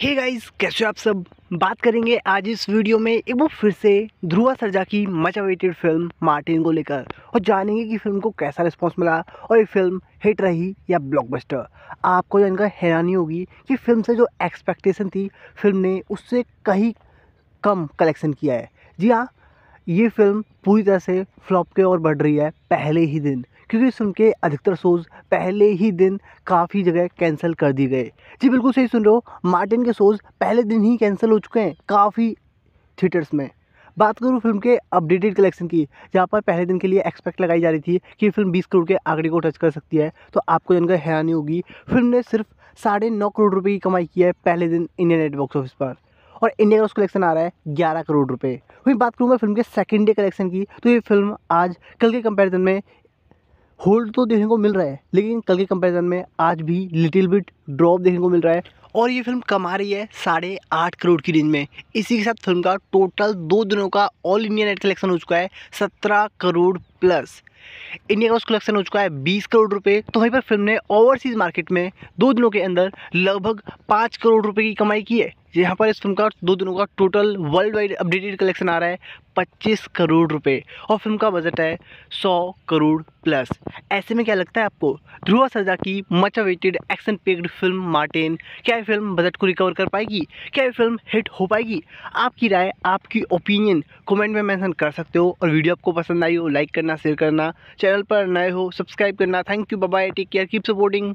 hey guys कैसे हो आप सब बात करेंगे आज इस वीडियो में एक वो फिर से ध्रुवा सरजा की मच अवेटेड फिल्म मार्टिन को लेकर और जानेंगे कि फिल्म को कैसा रिस्पांस मिला और ये फिल्म हिट रही या ब्लॉकबस्टर आपको जानकर तो हैरानी होगी कि फिल्म से जो एक्सपेक्टेशन थी फिल्म ने उससे कहीं कम कलेक्शन किया है जी हाँ ये फिल्म पूरी तरह से फ्लॉप के और बढ़ रही है पहले ही दिन क्योंकि इस फिल्म के अधिकतर शोज़ पहले ही दिन काफ़ी जगह कैंसिल कर दिए गए जी बिल्कुल सही सुन रहे हो मार्टिन के शोज़ पहले दिन ही कैंसिल हो चुके हैं काफ़ी थिएटर्स में बात करूँ फिल्म के अपडेटेड कलेक्शन की जहाँ पर पहले दिन के लिए एक्सपेक्ट लगाई जा रही थी कि फिल्म 20 करोड़ के आंकड़े को टच कर सकती है तो आपको जानकर हैरानी होगी फिल्म ने सिर्फ साढ़े नौ करोड़ रुपए की कमाई की है पहले दिन इंडियन नेट बॉक्स ऑफिस पर और इंडिया का उस कलेक्शन आ रहा है ग्यारह करोड़ रुपये वहीं बात करूँगा फिल्म के सेकेंड डे कलेक्शन की तो ये फिल्म आज कल के कंपेरिज़न में होल्ड तो देखने को मिल रहा है लेकिन कल के कंपैरिजन में आज भी लिटिल बिट ड्रॉप देखने को मिल रहा है और ये फिल्म कमा रही है साढ़े आठ करोड़ की रेंज में इसी के साथ फिल्म का टोटल दो दिनों का ऑल इंडिया नेट कलेक्शन हो चुका है सत्रह करोड़ प्लस इंडिया का उस कलेक्शन हो चुका है बीस करोड़ रुपए तो वहीं पर फिल्म ने ओवरसीज मार्केट में दो दिनों के अंदर लगभग पाँच करोड़ रुपए की कमाई की है यहाँ पर इस फिल्म का दो दिनों का total world wide updated collection आ रहा है पच्चीस करोड़ रुपए और फिल्म का बजट है सौ करोड़ प्लस ऐसे में क्या लगता है आपको ध्रुवा सरजा की much awaited action packed film Martin क्या ये फिल्म बजट को रिकवर कर पाएगी क्या ये फिल्म हिट हो पाएगी आपकी राय आपकी ओपिनियन कमेंट में मेंशन कर सकते हो और वीडियो आपको पसंद आई हो लाइक करना शेयर करना चैनल पर नए हो सब्सक्राइब करना thank you bye take care keep supporting